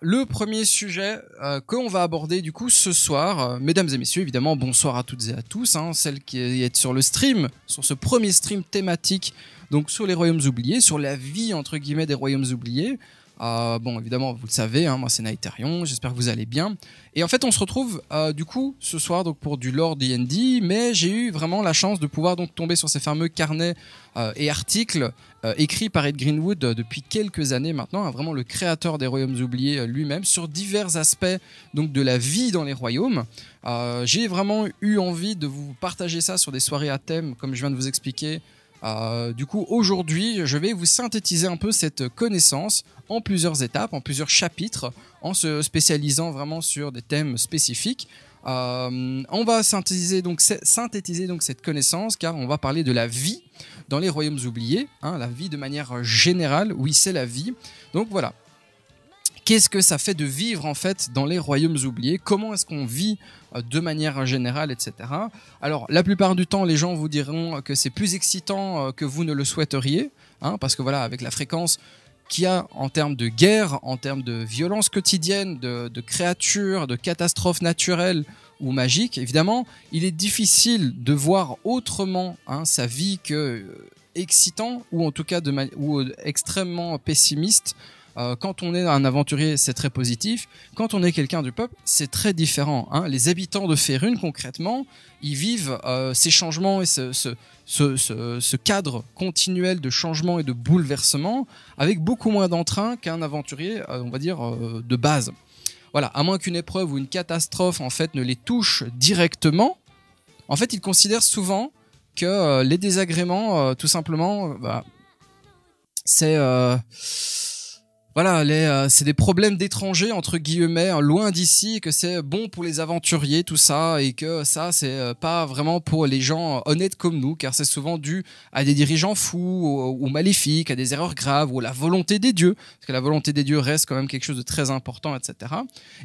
Le premier sujet euh, que qu'on va aborder du coup ce soir, euh, mesdames et messieurs, évidemment, bonsoir à toutes et à tous, hein, celles qui est sur le stream, sur ce premier stream thématique, donc sur les royaumes oubliés, sur la vie entre guillemets des royaumes oubliés. Ah, bon, évidemment, vous le savez, hein, moi c'est Naïterion, j'espère que vous allez bien. Et en fait, on se retrouve euh, du coup ce soir donc pour du lore D&D, mais j'ai eu vraiment la chance de pouvoir donc tomber sur ces fameux carnets euh, et articles euh, écrits par Ed Greenwood depuis quelques années maintenant, hein, vraiment le créateur des Royaumes oubliés lui-même, sur divers aspects donc de la vie dans les royaumes. j'ai vraiment eu envie de vous partager ça sur des soirées à thème, comme je viens de vous expliquer. Euh, du coup, aujourd'hui, je vais vous synthétiser un peu cette connaissance en plusieurs étapes, en plusieurs chapitres, en se spécialisant vraiment sur des thèmes spécifiques. Euh, on va synthétiser donc, cette connaissance car on va parler de la vie dans les royaumes oubliés, hein, la vie de manière générale, oui c'est la vie. Donc voilà, Qu'est-ce que ça fait de vivre en fait dans les royaumes oubliés Comment est-ce qu'on vit euh, de manière générale, etc. Alors la plupart du temps, les gens vous diront que c'est plus excitant euh, que vous ne le souhaiteriez, hein, parce que voilà, avec la fréquence qu'il y a en termes de guerre, en termes de violence quotidienne, de, créatures, de catastrophes naturelles ou magiques, évidemment, il est difficile de voir autrement hein, sa vie que euh, excitant ou en tout cas extrêmement pessimiste euh, quand on est un aventurier, c'est très positif. Quand on est quelqu'un du peuple, c'est très différent. Hein. Les habitants de Ferune, concrètement, ils vivent euh, ces changements et ce, ce, cadre continuel de changements et de bouleversements avec beaucoup moins d'entrain qu'un aventurier, euh, on va dire, de base. Voilà, à moins qu'une épreuve ou une catastrophe, en fait, ne les touche directement, en fait, ils considèrent souvent que les désagréments, tout simplement, bah, c'est voilà, euh, c'est des problèmes d'étrangers entre guillemets, hein, loin d'ici, que c'est bon pour les aventuriers, tout ça, et que ça c'est euh, pas vraiment pour les gens euh, honnêtes comme nous, car c'est souvent dû à des dirigeants fous ou, maléfiques, à des erreurs graves ou à la volonté des dieux, parce que la volonté des dieux reste quand même quelque chose de très important, etc.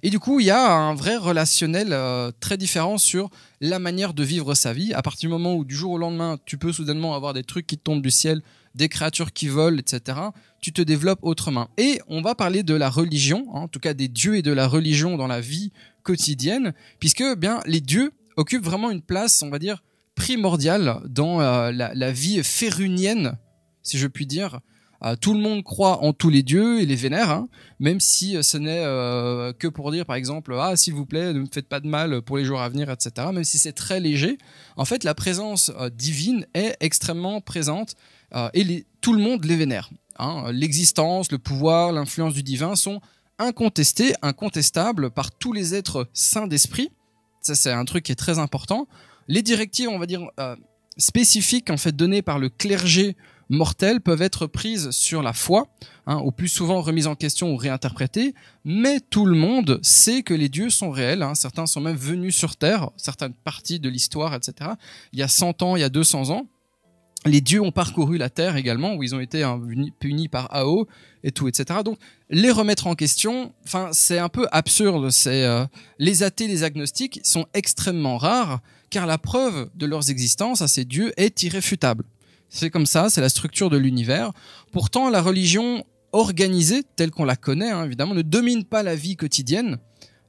Et du coup, il y a un vrai relationnel très différent sur la manière de vivre sa vie. À partir du moment où du jour au lendemain, tu peux soudainement avoir des trucs qui tombent du ciel des créatures qui volent, etc., tu te développes autrement. Et on va parler de la religion, hein, en tout cas des dieux et de la religion dans la vie quotidienne, puisque eh bien les dieux occupent vraiment une place, on va dire, primordiale dans euh, la, vie férunienne, si je puis dire, euh, tout le monde croit en tous les dieux et les vénère, hein, même si euh, ce n'est que pour dire par exemple ah s'il vous plaît ne me faites pas de mal pour les jours à venir, etc. Même si c'est très léger, en fait la présence divine est extrêmement présente euh, et tout le monde les vénère. Hein. L'existence, le pouvoir, l'influence du divin sont incontestés, incontestables par tous les êtres saints d'esprit. Ça, c'est un truc qui est très important. Les directives, on va dire, euh, spécifiques, en fait, données par le clergé mortel, peuvent être prises sur la foi, au hein, plus souvent remises en question ou réinterprétées, mais tout le monde sait que les dieux sont réels, hein. certains sont même venus sur Terre, certaines parties de l'histoire, etc., il y a 100 ans, il y a 200 ans, les dieux ont parcouru la terre également, où ils ont été hein, punis par Ao et tout, etc. Donc, les remettre en question, enfin, c'est un peu absurde. C'est euh, les athées, les agnostiques sont extrêmement rares, car la preuve de leur existence à ces dieux est irréfutable. C'est comme ça, c'est la structure de l'univers. Pourtant, la religion organisée, telle qu'on la connaît, hein, évidemment, ne domine pas la vie quotidienne,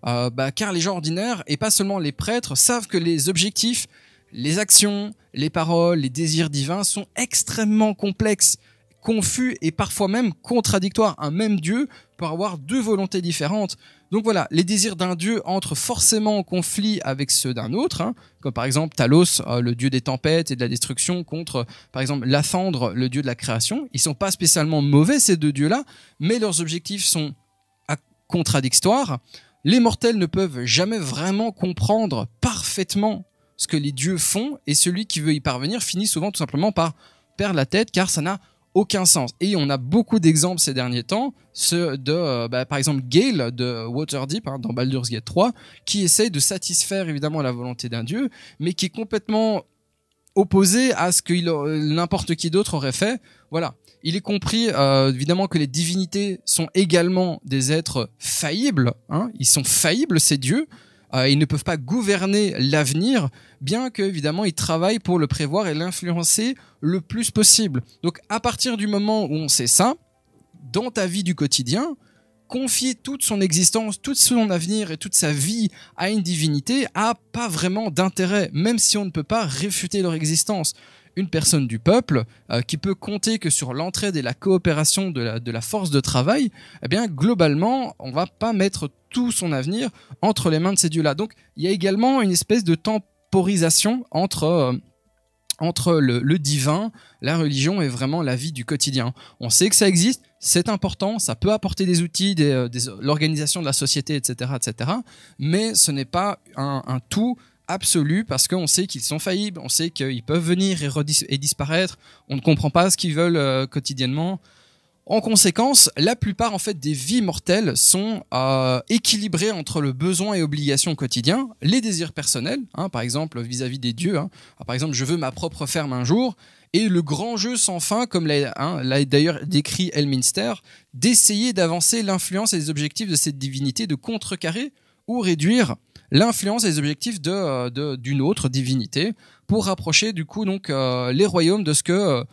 euh, bah, car les gens ordinaires, et pas seulement les prêtres, savent que les objectifs les actions, les paroles, les désirs divins sont extrêmement complexes, confus et parfois même contradictoires. Un même Dieu peut avoir deux volontés différentes. Donc voilà, les désirs d'un dieu entrent forcément en conflit avec ceux d'un autre, hein, comme par exemple Talos, euh, le dieu des tempêtes et de la destruction, contre par exemple Lathandre, le dieu de la création. Ils sont pas spécialement mauvais ces deux dieux-là, mais leurs objectifs sont contradictoires. Les mortels ne peuvent jamais vraiment comprendre parfaitement ce que les dieux font et celui qui veut y parvenir finit souvent tout simplement par perdre la tête car ça n'a aucun sens. Et on a beaucoup d'exemples ces derniers temps, ceux de, euh, bah, par exemple, Gale de Waterdeep hein, dans Baldur's Gate 3, qui essaye de satisfaire évidemment la volonté d'un dieu, mais qui est complètement opposé à ce que euh, n'importe qui d'autre aurait fait. Voilà. Il est compris euh, évidemment que les divinités sont également des êtres faillibles. Hein. Ils sont faillibles ces dieux. Euh, ils ne peuvent pas gouverner l'avenir, bien qu'évidemment ils travaillent pour le prévoir et l'influencer le plus possible. Donc à partir du moment où on sait ça, dans ta vie du quotidien, confier toute son existence, tout son avenir et toute sa vie à une divinité n'a pas vraiment d'intérêt, même si on ne peut pas réfuter leur existence une personne du peuple euh, qui peut compter que sur l'entraide et la coopération de la, force de travail, eh bien globalement, on va pas mettre tout son avenir entre les mains de ces dieux-là. Donc il y a également une espèce de temporisation entre euh, entre le, divin, la religion et vraiment la vie du quotidien. On sait que ça existe, c'est important, ça peut apporter des outils, des, euh, l'organisation de la société, etc., etc. Mais ce n'est pas un, un tout absolue parce qu'on sait qu'ils sont faillibles, on sait qu'ils peuvent venir et, disparaître, on ne comprend pas ce qu'ils veulent euh, quotidiennement. En conséquence, la plupart en fait des vies mortelles sont euh, équilibrées entre le besoin et obligation quotidien, les désirs personnels, hein, par exemple vis-à-vis des dieux. Hein. Ah, par exemple, je veux ma propre ferme un jour, et le grand jeu sans fin, comme l'a hein, d'ailleurs décrit Elminster, d'essayer d'avancer l'influence et les objectifs de cette divinité, de contrecarrer ou réduire l'influence et les objectifs euh, de, d'une autre divinité pour rapprocher du coup donc euh, les royaumes de ce que euh,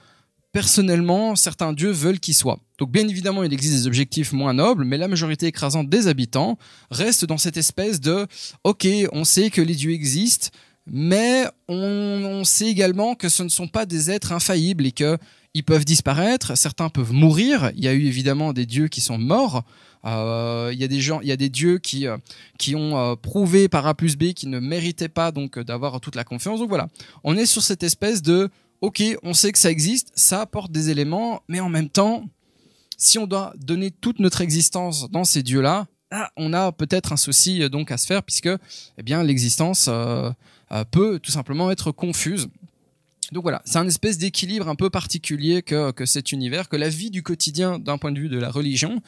personnellement certains dieux veulent qu'ils soient. Donc bien évidemment, il existe des objectifs moins nobles, mais la majorité écrasante des habitants reste dans cette espèce de OK, on sait que les dieux existent, mais on sait également que ce ne sont pas des êtres infaillibles et que ils peuvent disparaître, certains peuvent mourir. Il y a eu évidemment des dieux qui sont morts. Euh, il y a des gens, il y a des dieux qui euh, qui ont euh, prouvé par A plus B qu'ils ne méritaient pas donc d'avoir toute la confiance. Donc voilà, on est sur cette espèce de ok, on sait que ça existe, ça apporte des éléments, mais en même temps, si on doit donner toute notre existence dans ces dieux-là, ah, on a peut-être un souci donc à se faire puisque eh bien l'existence peut tout simplement être confuse. Donc voilà, c'est un espèce d'équilibre un peu particulier que, cet univers, que la vie du quotidien d'un point de vue de la religion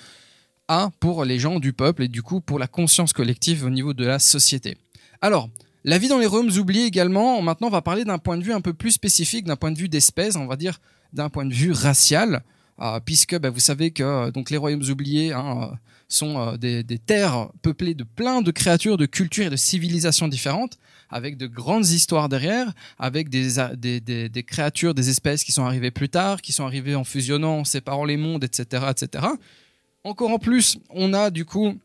a pour les gens du peuple et du coup pour la conscience collective au niveau de la société. Alors, la vie dans les Roms oubliés également, maintenant on va parler d'un point de vue un peu plus spécifique, d'un point de vue d'espèce, on va dire d'un point de vue racial. Ah, puisque bah, vous savez que euh, donc les royaumes oubliés hein, euh, sont euh, des, terres peuplées de plein de créatures, de cultures et de civilisations différentes, avec de grandes histoires derrière, avec des, des, créatures, des espèces qui sont arrivées plus tard, qui sont arrivées en fusionnant, en séparant les mondes, etc., etc. Encore en plus, on a du coup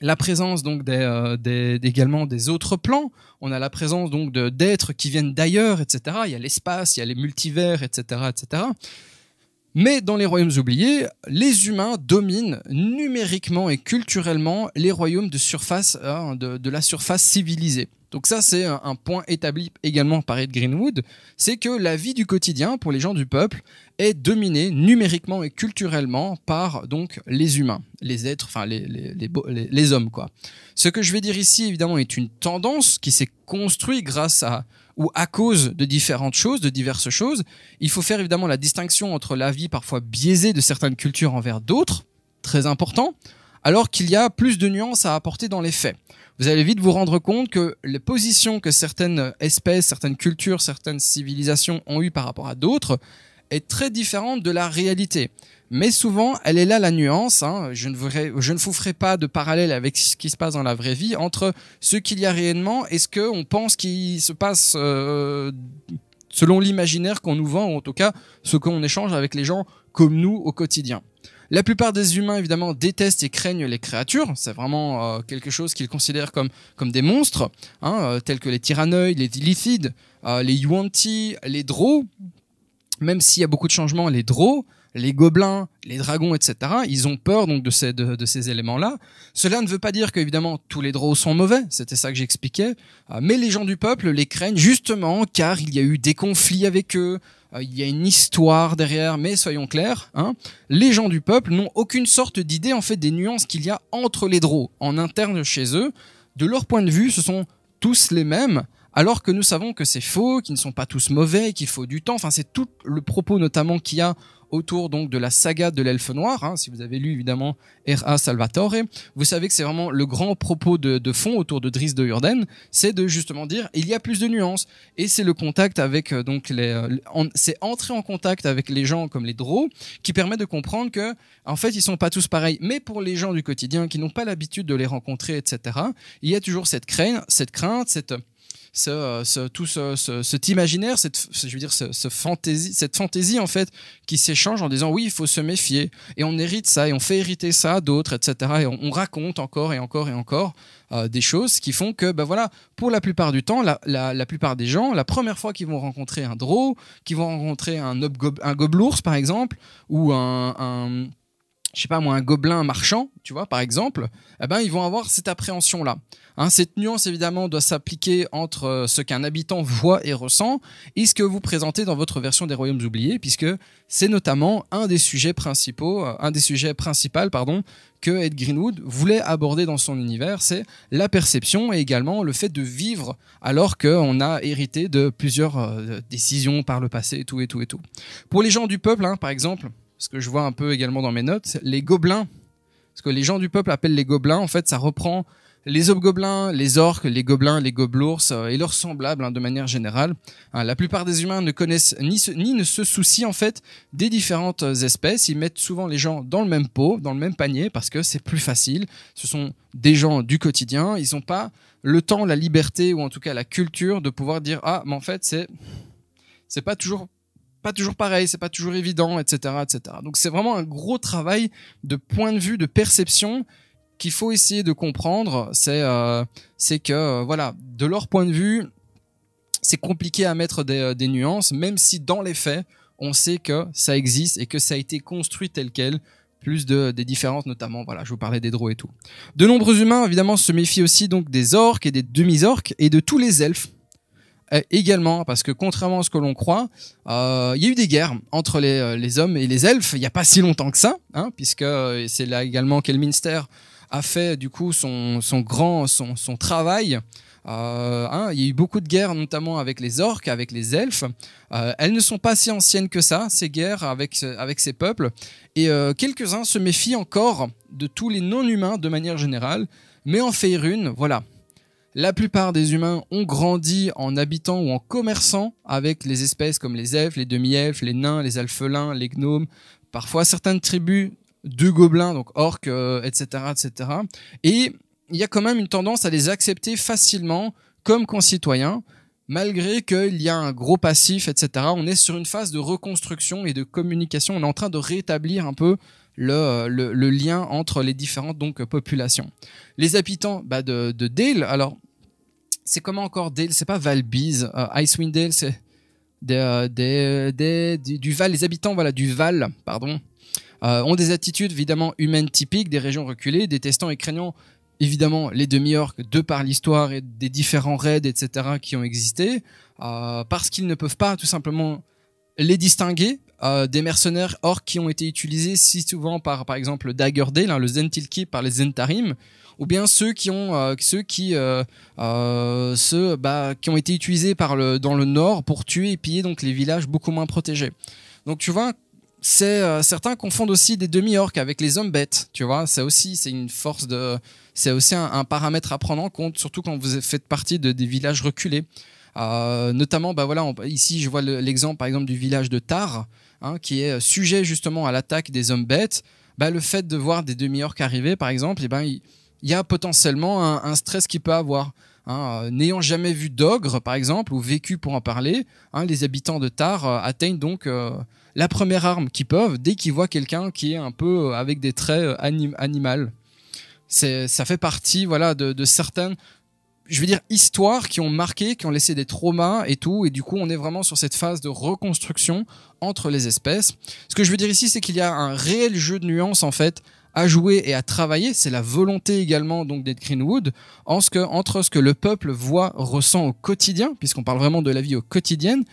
la présence donc des, également des autres plans. On a la présence donc d'êtres qui viennent d'ailleurs, etc. Il y a l'espace, il y a les multivers, etc., etc. Mais dans les royaumes oubliés, les humains dominent numériquement et culturellement les royaumes de surface, euh, hein, de, la surface civilisée. Donc ça, c'est un point établi également par Ed Greenwood, c'est que la vie du quotidien pour les gens du peuple est dominé numériquement et culturellement par donc les humains, les êtres, enfin les, les, hommes quoi. Ce que je vais dire ici évidemment est une tendance qui s'est construite grâce à ou à cause de différentes choses, de diverses choses. Il faut faire évidemment la distinction entre l'avis parfois biaisé de certaines cultures envers d'autres, très important, alors qu'il y a plus de nuances à apporter dans les faits. Vous allez vite vous rendre compte que les positions que certaines espèces, certaines cultures, certaines civilisations ont eues par rapport à d'autres, est très différente de la réalité. Mais souvent, elle est là la nuance. Hein. Je, ne voudrais, je ne vous ferai pas de parallèle avec ce qui se passe dans la vraie vie entre ce qu'il y a réellement et ce qu'on pense qu'il se passe euh, selon l'imaginaire qu'on nous vend, ou en tout cas ce qu'on échange avec les gens comme nous au quotidien. La plupart des humains, évidemment, détestent et craignent les créatures. C'est vraiment euh, quelque chose qu'ils considèrent comme, comme des monstres, hein, euh, tels que les tyrannoïdes, les dilithides, les yuanti, les dros, même s'il y a beaucoup de changements, les draws, les gobelins, les dragons, etc., ils ont peur donc de ces, éléments-là. Cela ne veut pas dire qu'évidemment tous les drôs sont mauvais, c'était ça que j'expliquais, euh, mais les gens du peuple les craignent justement car il y a eu des conflits avec eux, euh, il y a une histoire derrière, mais soyons clairs, hein, les gens du peuple n'ont aucune sorte d'idée en fait des nuances qu'il y a entre les draws en interne chez eux. De leur point de vue, ce sont tous les mêmes, alors que nous savons que c'est faux, qu'ils ne sont pas tous mauvais, qu'il faut du temps. Enfin, c'est tout le propos notamment qu'il y a autour donc de la saga de l'elfe noir. Hein. si vous avez lu évidemment R.A. Salvatore, vous savez que c'est vraiment le grand propos de, fond autour de Driss de Urden, c'est de justement dire il y a plus de nuances et c'est le contact avec euh, donc les, euh, c'est entrer en contact avec les gens comme les drôles qui permet de comprendre que en fait ils sont pas tous pareils. Mais pour les gens du quotidien qui n'ont pas l'habitude de les rencontrer, etc. Il y a toujours cette crainte, cette crainte, cette euh, tout cet imaginaire, cette, je veux dire, ce, fantaisie, cette fantaisie en fait qui s'échange en disant oui, il faut se méfier et on hérite ça et on fait hériter ça à d'autres, etc. Et on, raconte encore et encore et encore euh, des choses qui font que, ben voilà, pour la plupart du temps, la, plupart des gens, la première fois qu'ils vont rencontrer un drôle qu'ils vont rencontrer un, un gobelours par exemple, ou un je sais pas moi, un gobelin marchand, tu vois, par exemple, eh ben, ils vont avoir cette appréhension-là. Hein, cette nuance, évidemment, doit s'appliquer entre euh, ce qu'un habitant voit et ressent et ce que vous présentez dans votre version des Royaumes oubliés, puisque c'est notamment un des sujets principaux, euh, un des sujets principaux, pardon, que Ed Greenwood voulait aborder dans son univers, c'est la perception et également le fait de vivre alors qu'on a hérité de plusieurs euh, décisions par le passé et tout et tout et tout. Pour les gens du peuple, hein, par exemple, ce que je vois un peu également dans mes notes, les gobelins, ce que les gens du peuple appellent les gobelins, en fait, ça reprend les hobgoblins, les orques, les gobelins, les gobelours euh, et leurs semblables hein, de manière générale. Hein, la plupart des humains ne connaissent ni, ne se soucient en fait des différentes euh, espèces. Ils mettent souvent les gens dans le même pot, dans le même panier parce que c'est plus facile. Ce sont des gens du quotidien. Ils n'ont pas le temps, la liberté ou en tout cas la culture de pouvoir dire ah mais en fait c'est c'est pas toujours toujours pareil, c'est pas toujours évident, etc., etc. Donc c'est vraiment un gros travail de point de vue, de perception qu'il faut essayer de comprendre. C'est euh, c'est que euh, voilà, de leur point de vue, c'est compliqué à mettre euh, des, nuances, même si dans les faits, on sait que ça existe et que ça a été construit tel quel plus de, des différences, notamment, voilà, je vous parlais des drôles et tout. De nombreux humains, évidemment, se méfient aussi donc des orques et des demi-orques et de tous les elfes euh, également, parce que contrairement à ce que l'on croit, euh, il y a eu des guerres entre les, euh, hommes et les elfes il n'y a pas si longtemps que ça, hein, puisque c'est là également qu'Elminster a fait du coup son, grand son, travail. Hein, il y a eu beaucoup de guerres, notamment avec les orques, avec les elfes. elles ne sont pas si anciennes que ça, ces guerres avec, avec ces peuples. Et quelques-uns se méfient encore de tous les non-humains de manière générale, mais en fait une, voilà, la plupart des humains ont grandi en habitant ou en commerçant avec les espèces comme les elfes, les demi-elfes, les nains, les alphelins, les gnomes, parfois certaines tribus de gobelins, donc orques, etc., euh, etc. Et il y a quand même une tendance à les accepter facilement comme concitoyens, malgré qu'il y a un gros passif, etc. On est sur une phase de reconstruction et de communication. On est en train de rétablir un peu le, lien entre les différentes donc, populations. Les habitants bah, de, de Dale, alors c'est comment encore Dale C'est pas Valbiz, euh, Icewind Dale, c'est des, euh, euh, du Val. Les habitants, voilà, du Val, pardon, ont des attitudes évidemment humaines typiques des régions reculées, détestant et craignant évidemment les demi-orques de par l'histoire et des différents raids, etc., qui ont existé, parce qu'ils ne peuvent pas tout simplement les distinguer des mercenaires orcs qui ont été utilisés si souvent par, par exemple, Daggerdale, Dale, hein, le Zentilki par les Zentarim, ou bien ceux qui ont euh, ceux qui euh, euh, ceux bah, qui ont été utilisés par le dans le nord pour tuer et piller donc les villages beaucoup moins protégés. Donc tu vois c'est certains confondent aussi des demi-orques avec les hommes bêtes, tu vois. Ça aussi, c'est une force de, c'est aussi un, paramètre à prendre en compte, surtout quand vous faites partie de, des villages reculés. notamment, bah voilà, ici je vois l'exemple par exemple du village de Tar, hein, qui est sujet justement à l'attaque des hommes bêtes. Bah, le fait de voir des demi-orques arriver, par exemple, et eh ben, il y a potentiellement un, stress qui peut avoir. Hein, euh, n'ayant jamais vu d'ogre, par exemple, ou vécu pour en parler, hein, les habitants de Tar euh, atteignent donc euh, la première arme qu'ils peuvent dès qu'ils voient quelqu'un qui est un peu avec des traits animaux. Ça fait partie voilà, de, de certaines, je veux dire, histoires qui ont marqué, qui ont laissé des traumas et tout. Et du coup, on est vraiment sur cette phase de reconstruction entre les espèces. Ce que je veux dire ici, c'est qu'il y a un réel jeu de nuances, en fait, à jouer et à travailler, c'est la volonté également donc d'Ed Greenwood en ce que, entre ce que le peuple voit, ressent au quotidien, puisqu'on parle vraiment de la vie au quotidienne,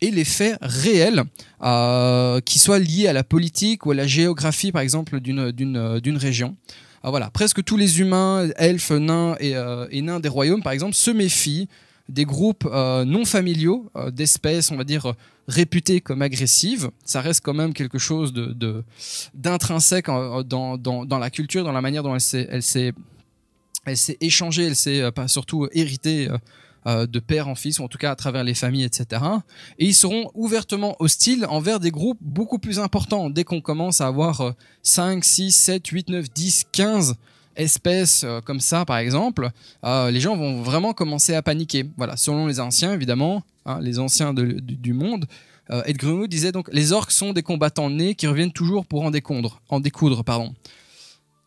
et les faits réels euh, qui soient liés à la politique ou à la géographie, par exemple, d'une région. Ah, voilà, presque tous les humains, elfes, nains et euh, nains des royaumes, par exemple, se méfient des groupes euh, non familiaux, euh, d'espèces, on va dire, réputées comme agressives. Ça reste quand même quelque chose d'intrinsèque euh, dans, la culture, dans la manière dont elle s'est, échangée, elle s'est surtout héritée de père en fils, ou en tout cas à travers les familles, etc. Et ils seront ouvertement hostiles envers des groupes beaucoup plus importants. Dès qu'on commence à avoir 5, 6, 7, 8, 9, 10, 15 espèces euh, comme ça, par exemple, euh, les gens vont vraiment commencer à paniquer. Voilà, selon les anciens, évidemment, hein, les anciens du, monde. Euh, Ed Greenwood disait donc les orques sont des combattants nés qui reviennent toujours pour en découdre. En découdre pardon.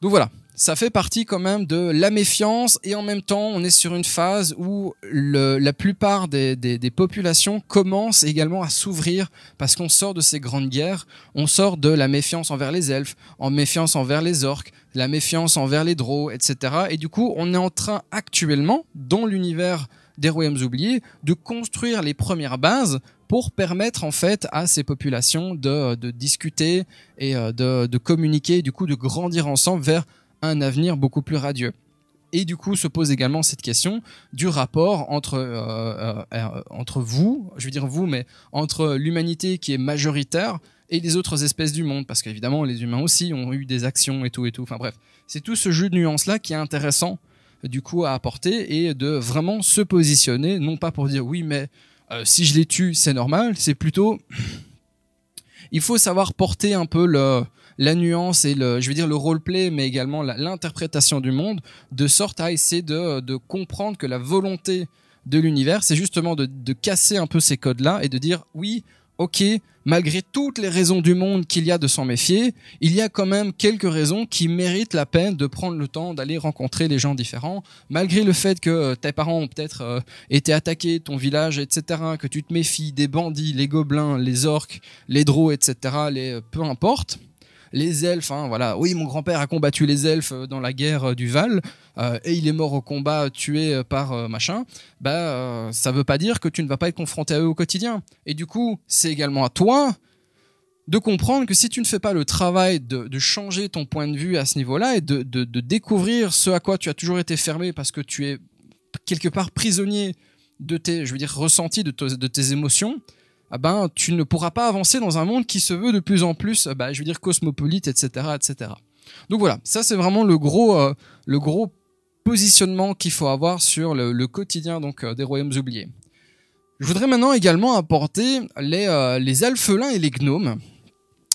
Donc voilà, ça fait partie quand même de la méfiance et en même temps on est sur une phase où le, la plupart des, populations commencent également à s'ouvrir parce qu'on sort de ces grandes guerres, on sort de la méfiance envers les elfes, en méfiance envers les orques, la méfiance envers les drôles, etc. Et du coup on est en train actuellement dans l'univers des royaumes oubliés de construire les premières bases pour permettre en fait à ces populations de, discuter et euh, de, de communiquer, du coup de grandir ensemble vers un avenir beaucoup plus radieux. Et du coup, se pose également cette question du rapport entre, euh, euh, euh, entre vous, je veux dire vous, mais entre l'humanité qui est majoritaire et les autres espèces du monde, parce qu'évidemment, les humains aussi ont eu des actions et tout et tout. Enfin bref, c'est tout ce jeu de nuances-là qui est intéressant, du coup, à apporter et de vraiment se positionner, non pas pour dire oui, mais si je les tue, c'est normal, c'est plutôt. Il faut savoir porter un peu le, la nuance et le, je veux dire le roleplay, mais également l'interprétation du monde, de sorte à essayer de, comprendre que la volonté de l'univers, c'est justement de, casser un peu ces codes-là et de dire oui, ok, malgré toutes les raisons du monde qu'il y a de s'en méfier, il y a quand même quelques raisons qui méritent la peine de prendre le temps d'aller rencontrer les gens différents, malgré le fait que euh, tes parents ont peut-être euh, été attaqués, ton village, etc., que tu te méfies des bandits, les gobelins, les orques, les drôles, etc., les, euh, peu importe les elfes. Hein, voilà, oui, mon grand-père a combattu les elfes euh, dans la guerre euh, du Val euh, et il est mort au combat tué par machin. Bah, ça veut pas dire que tu ne vas pas être confronté à eux au quotidien. Et du coup, c'est également à toi de comprendre que si tu ne fais pas le travail de, changer ton point de vue à ce niveau-là et de, découvrir ce à quoi tu as toujours été fermé parce que tu es quelque part prisonnier de tes, je veux dire, ressentis, de tes émotions, ah ben, tu ne pourras pas avancer dans un monde qui se veut de plus en plus, euh, bah, je veux dire, cosmopolite, etc., etc. Donc voilà, ça c'est vraiment euh, le gros, positionnement qu'il faut avoir sur le, quotidien donc euh, des royaumes oubliés. Je voudrais maintenant également apporter les, alphelins et les gnomes.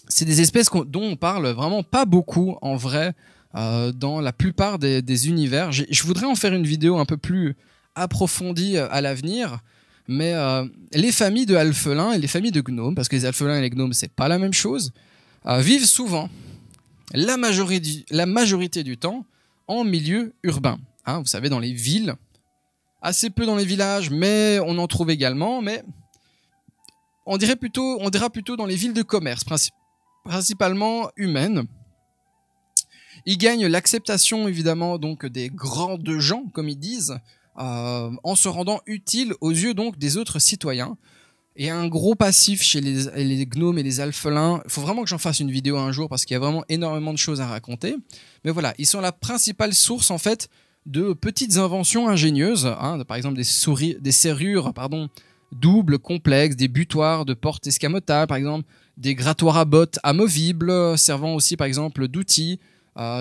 C'est des espèces dont on parle vraiment pas beaucoup en vrai dans la plupart des univers. Je voudrais en faire une vidéo un peu plus approfondie à l'avenir mais euh, les familles de alphelins et les familles de gnomes, parce que les alphelins et les gnomes, c'est pas la même chose, euh, vivent souvent, la majorité, la majorité, du temps, en milieu urbain. Hein, vous savez, dans les villes, assez peu dans les villages, mais on en trouve également, mais on dirait plutôt, on dira plutôt dans les villes de commerce, principalement humaines. Ils gagnent l'acceptation évidemment donc des grands de gens, comme ils disent, euh, en se rendant utile aux yeux donc des autres citoyens. Et un gros passif chez les, gnomes et les alphelins. Il faut vraiment que j'en fasse une vidéo un jour parce qu'il y a vraiment énormément de choses à raconter. Mais voilà, ils sont la principale source en fait de petites inventions ingénieuses, hein, par exemple des, souris, des serrures pardon, doubles, complexes, des butoirs de portes escamotables par exemple, des grattoirs à bottes amovibles servant aussi par exemple d'outils,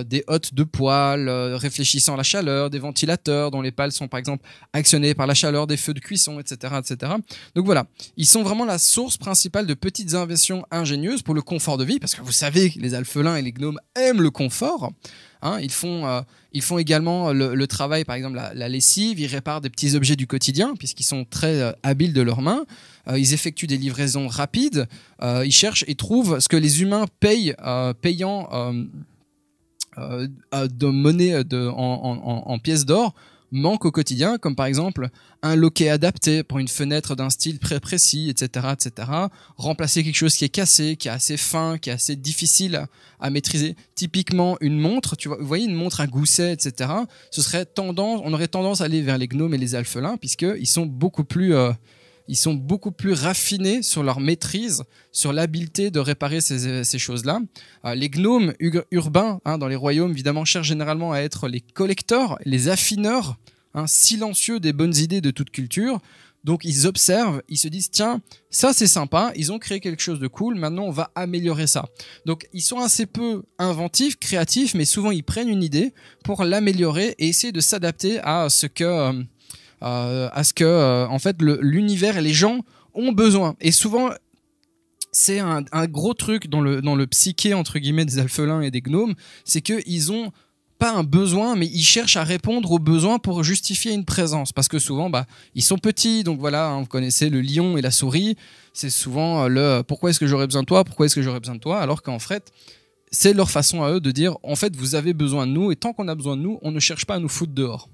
des hottes de poils euh, réfléchissant à la chaleur, des ventilateurs dont les pales sont par exemple actionnées par la chaleur des feux de cuisson, etc., etc. Donc voilà, ils sont vraiment la source principale de petites inventions ingénieuses pour le confort de vie, parce que vous savez que les alphelins et les gnomes aiment le confort. Hein. Euh, ils, font, également le, travail, par exemple la, lessive, ils réparent des petits objets du quotidien, puisqu'ils sont très euh, habiles de leurs mains, ils effectuent des livraisons rapides, ils cherchent et trouvent ce que les humains payent, payant euh, de monnaie euh, de, en, en, pièces d'or manque au quotidien, comme par exemple un loquet adapté pour une fenêtre d'un style très précis, etc., etc. Remplacer quelque chose qui est cassé, qui est assez fin, qui est assez difficile à, maîtriser. Typiquement une montre, tu vous voyez une montre à gousset, etc. Ce serait tendance, on aurait tendance à aller vers les gnomes et les alphelins puisqu'ils sont beaucoup plus euh, ils sont beaucoup plus raffinés sur leur maîtrise, sur l'habileté de réparer ces, choses-là. Euh, les gnomes urbains hein, dans les royaumes, évidemment, cherchent généralement à être les collecteurs, les affineurs, hein, silencieux des bonnes idées de toute culture. Donc ils observent, ils se disent tiens, ça c'est sympa, ils ont créé quelque chose de cool, maintenant on va améliorer ça. Donc ils sont assez peu inventifs, créatifs, mais souvent ils prennent une idée pour l'améliorer et essayer de s'adapter à ce que euh, euh, à ce que, euh, en fait, l'univers et les gens ont besoin. Et souvent, c'est un, gros truc dans le, dans le psyché, entre guillemets, des alphelins et des gnomes, c'est que ils ont pas un besoin, mais ils cherchent à répondre aux besoins pour justifier une présence. Parce que souvent, bah, ils sont petits, donc voilà, hein, vous connaissez le lion et la souris, c'est souvent euh, le pourquoi est-ce que j'aurais besoin de toi, pourquoi est-ce que j'aurais besoin de toi, alors qu'en fait, c'est leur façon à eux de dire en fait, vous avez besoin de nous, et tant qu'on a besoin de nous, on ne cherche pas à nous foutre dehors.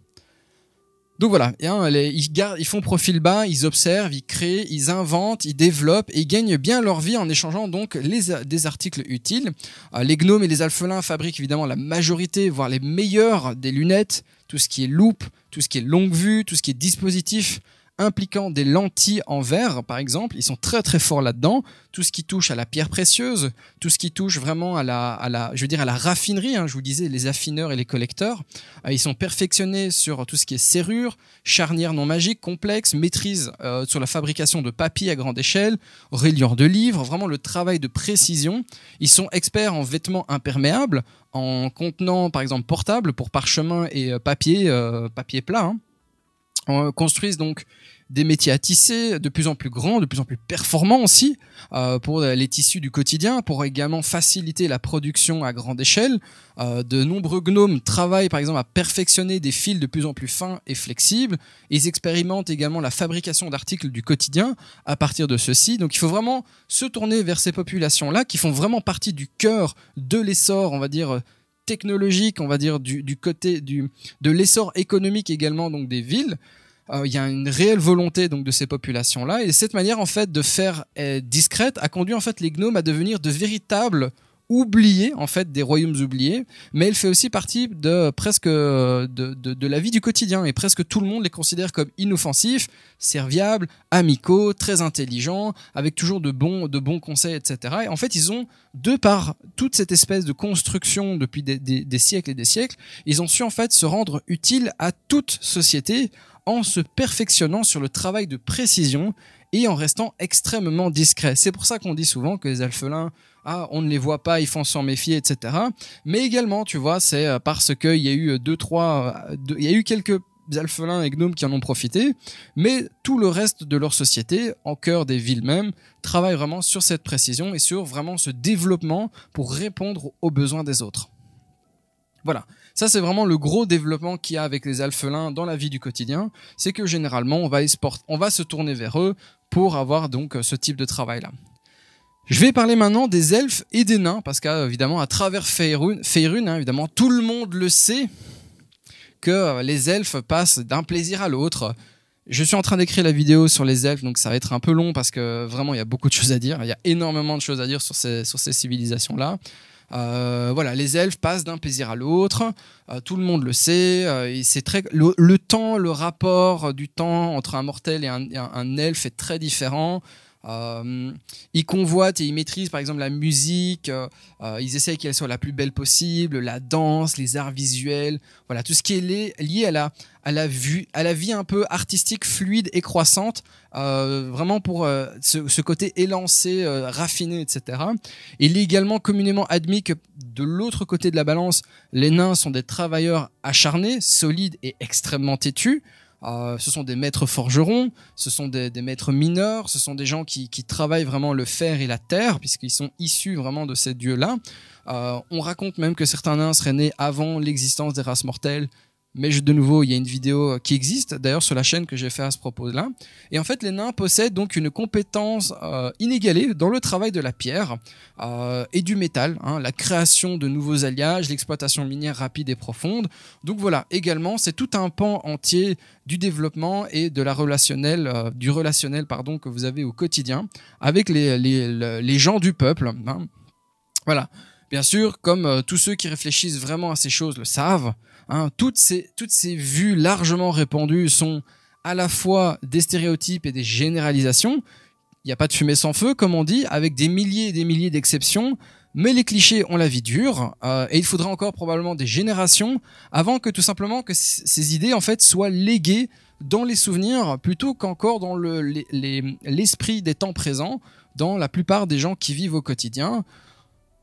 Donc voilà, hein, ils, font profil bas, ils observent, ils créent, ils inventent, ils développent et ils gagnent bien leur vie en échangeant donc les, des articles utiles. Euh, les gnomes et les alphelins fabriquent évidemment la majorité, voire les meilleurs des lunettes, tout ce qui est loupe, tout ce qui est longue vue, tout ce qui est dispositif impliquant des lentilles en verre, par exemple. Ils sont très très forts là-dedans. Tout ce qui touche à la pierre précieuse, tout ce qui touche vraiment à la, à la je veux dire à la raffinerie. Hein, je vous disais les affineurs et les collecteurs. Euh, ils sont perfectionnés sur tout ce qui est serrure, charnière non magique, complexe, maîtrise euh, sur la fabrication de papier à grande échelle, reliure de livres. Vraiment le travail de précision. Ils sont experts en vêtements imperméables, en contenant, par exemple portables pour parchemin et euh, papier, papier plat. Hein. Euh, construisent donc des métiers à tisser de plus en plus grands, de plus en plus performants aussi euh, pour les tissus du quotidien, pour également faciliter la production à grande échelle. Euh, de nombreux gnomes travaillent par exemple à perfectionner des fils de plus en plus fins et flexibles. Ils expérimentent également la fabrication d'articles du quotidien à partir de ceux-ci. Donc il faut vraiment se tourner vers ces populations-là qui font vraiment partie du cœur de l'essor, on va dire, technologique, on va dire, du, côté du, de l'essor économique également donc des villes, euh, il y a une réelle volonté donc de ces populations-là. Et cette manière en fait de faire discrète a conduit en fait les gnomes à devenir de véritables oubliée en fait des royaumes oubliés, mais elle fait aussi partie de presque de, la vie du quotidien et presque tout le monde les considère comme inoffensifs, serviables, amicaux, très intelligents, avec toujours de bons de bons conseils, etc. Et en fait, ils ont de par toute cette espèce de construction depuis des, siècles et des siècles, ils ont su en fait se rendre utiles à toute société en se perfectionnant sur le travail de précision et en restant extrêmement discret. C'est pour ça qu'on dit souvent que les alphelins ah, on ne les voit pas, ils font s'en méfier, etc. Mais également, tu vois, c'est euh, parce qu'il y a eu euh, deux, trois, euh, il y a eu quelques alphelins et gnomes qui en ont profité, mais tout le reste de leur société, en cœur des villes même, travaille vraiment sur cette précision et sur vraiment ce développement pour répondre aux besoins des autres. Voilà, ça c'est vraiment le gros développement qu'il y a avec les alphelins dans la vie du quotidien, c'est que généralement on va, on va se tourner vers eux pour avoir donc ce type de travail-là. Je vais parler maintenant des elfes et des nains, parce qu'évidemment, à travers Faerun, hein, évidemment, tout le monde le sait que euh, les elfes passent d'un plaisir à l'autre. Je suis en train d'écrire la vidéo sur les elfes, donc ça va être un peu long parce que vraiment il y a beaucoup de choses à dire. Il y a énormément de choses à dire sur ces, sur ces civilisations-là. Euh, voilà, les elfes passent d'un plaisir à l'autre. Euh, tout le monde le sait. c'est très le, temps, le rapport du temps entre un mortel et un, un elfe est très différent. Euh, ils convoitent et ils maîtrisent par exemple la musique, euh, euh, ils essayent qu'elle soit la plus belle possible, la danse, les arts visuels, voilà, tout ce qui est lié, à, la, vue, à la vie un peu artistique, fluide et croissante, vraiment pour ce, côté élancé, raffiné, etc. Il est également communément admis que de l'autre côté de la balance, les nains sont des travailleurs acharnés, solides et extrêmement têtus. Euh, ce sont des maîtres forgerons, ce sont des, maîtres mineurs, ce sont des gens qui, travaillent vraiment le fer et la terre, puisqu'ils sont issus vraiment de ces dieux-là. Euh, on raconte même que certains nains seraient nés avant l'existence des races mortelles mais de nouveau, il y a une vidéo euh, qui existe, d'ailleurs sur la chaîne que j'ai fait à ce propos-là. Et en fait, les nains possèdent donc une compétence euh, inégalée dans le travail de la pierre euh, et du métal, hein, la création de nouveaux alliages, l'exploitation minière rapide et profonde. Donc voilà, également, c'est tout un pan entier du développement et de la relationnelle, du relationnel pardon, que vous avez au quotidien avec les, gens du peuple. Hein. Voilà. Bien sûr, comme tous ceux qui réfléchissent vraiment à ces choses le savent, Hein, toutes, ces, vues largement répandues sont à la fois des stéréotypes et des généralisations. Il n'y a pas de fumée sans feu, comme on dit, avec des milliers et des milliers d'exceptions. Mais les clichés ont la vie dure, euh, et il faudra encore probablement des générations avant que tout simplement que ces idées en fait soient léguées dans les souvenirs plutôt qu'encore dans l'esprit des temps présents dans la plupart des gens qui vivent au quotidien.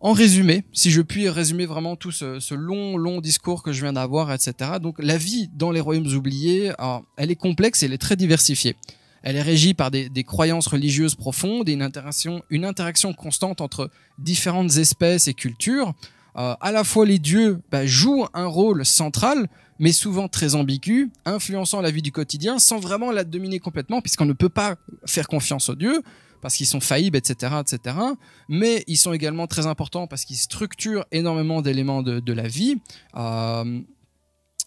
En résumé, si je puis résumer vraiment tout ce, long, long discours que je viens d'avoir, etc. Donc la vie dans les royaumes oubliés, elle est complexe et elle est très diversifiée. Elle est régie par des, croyances religieuses profondes et une interaction, constante entre différentes espèces et cultures. Euh, à la fois les dieux bah, jouent un rôle central, mais souvent très ambigu, influençant la vie du quotidien sans vraiment la dominer complètement, puisqu'on ne peut pas faire confiance aux dieux parce qu'ils sont faillibles, etc., etc. Mais ils sont également très importants parce qu'ils structurent énormément d'éléments de, la vie. Euh,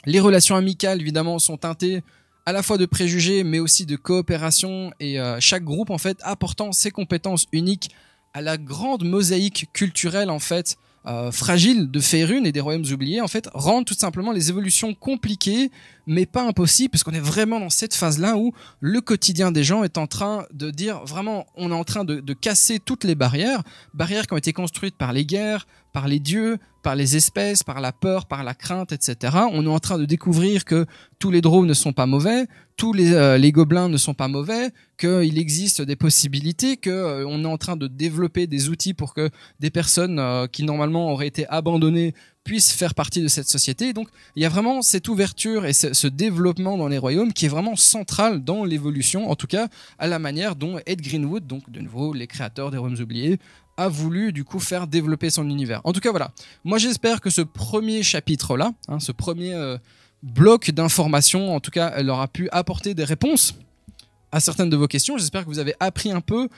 les relations amicales, évidemment, sont teintées à la fois de préjugés, mais aussi de coopération, et euh, chaque groupe, en fait, apportant ses compétences uniques à la grande mosaïque culturelle, en fait, euh, fragile de férune et des royaumes oubliés, en fait, rendent tout simplement les évolutions compliquées, mais pas impossibles, puisqu'on est vraiment dans cette phase-là où le quotidien des gens est en train de dire vraiment, on est en train de casser toutes les barrières, barrières qui ont été construites par les guerres, par les dieux, par les espèces, par la peur, par la crainte, etc. On est en train de découvrir que tous les drôles ne sont pas mauvais, tous les, euh, gobelins ne sont pas mauvais, qu'il existe des possibilités, qu'on euh, est en train de développer des outils pour que des personnes euh, qui normalement auraient été abandonnées puissent faire partie de cette société. donc il y a vraiment cette ouverture et ce, développement dans les royaumes qui est vraiment central dans l'évolution, en tout cas à la manière dont Ed Greenwood, donc de nouveau les créateurs des royaumes oubliés, a voulu du coup faire développer son univers. En tout cas, voilà. Moi, j'espère que ce premier chapitre-là, hein, ce premier euh, bloc d'informations, en tout cas, elle aura pu apporter des réponses à certaines de vos questions. J'espère que vous avez appris un peu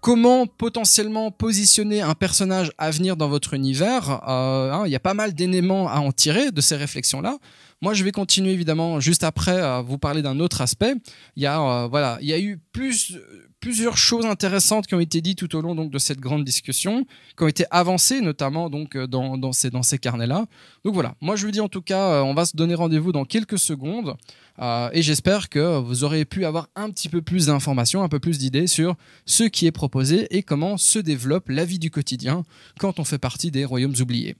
comment potentiellement positionner un personnage à venir dans votre univers. Euh, hein, il y a pas mal d'éléments à en tirer de ces réflexions-là. Moi, je vais continuer évidemment juste après à vous parler d'un autre aspect. Il y euh, voilà, il y a eu plus plusieurs choses intéressantes qui ont été dites tout au long donc de cette grande discussion, qui ont été avancées notamment donc euh, dans, ces, dans ces carnets-là. Donc voilà, moi je vous dis en tout cas, euh, on va se donner rendez-vous dans quelques secondes euh, et j'espère que vous aurez pu avoir un petit peu plus d'informations, un peu plus d'idées sur ce qui est proposé et comment se développe la vie du quotidien quand on fait partie des royaumes oubliés.